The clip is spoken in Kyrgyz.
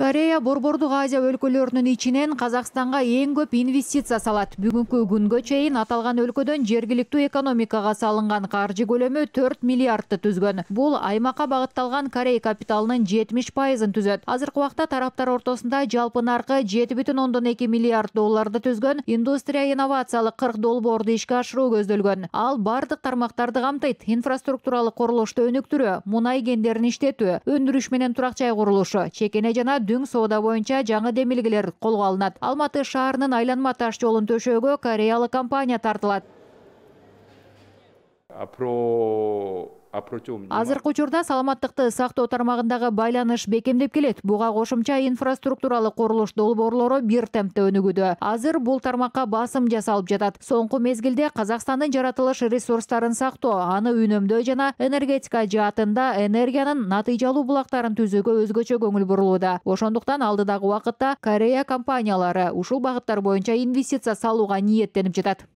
корея борбордук азия өлкөлөрүнүн ичинен казакстанга эң көп инвестиция салат бүгүнкү күнгө чейин аталган өлкөдөн жергиликтүү экономикага салынган каржы көлөмү төрт миллиардды түзгөн бул аймакка багытталган корей капиталынын жетимиш пайызын түзөт азыркы убакта тараптар ортосунда жалпы наркы жети бүтүн ондон эки миллиард долларды түзгөн индустрия инновациялык кырк долбоорду ишке ашыруу көздөлгөн ал баардык тармактарды камтыйт инфраструктуралык курулушту өнүктүрүү мунай кендерин иштетүү өндүрүш менен турак жай курулушу чекене жана соода боюнча жаңы демилгелер колго алынат алматы шаарынын айланма таш жолун төшөөгө кореялык компания тартылат азыркы учурда саламаттықты сақты отармағындағы байланыш бекемдеп келет бұға кошумча инфраструктуралы курулуш долбоорлору бир темпте өнүгүүдө азыр бұл тармаққа басым жасалып жатат Сонқы мезгілде Қазақстанның жаратылыш ресурстарын сақты аны үнөмдөө жана энергетика жаатында энергиянын натыйжалуу булактарын түзігі өзгөчө көңіл бурулууда ошондуктан алдыдагы уақытта корея компаниялары ушул багыттар бойынша инвестиция салуға ниеттенип жатат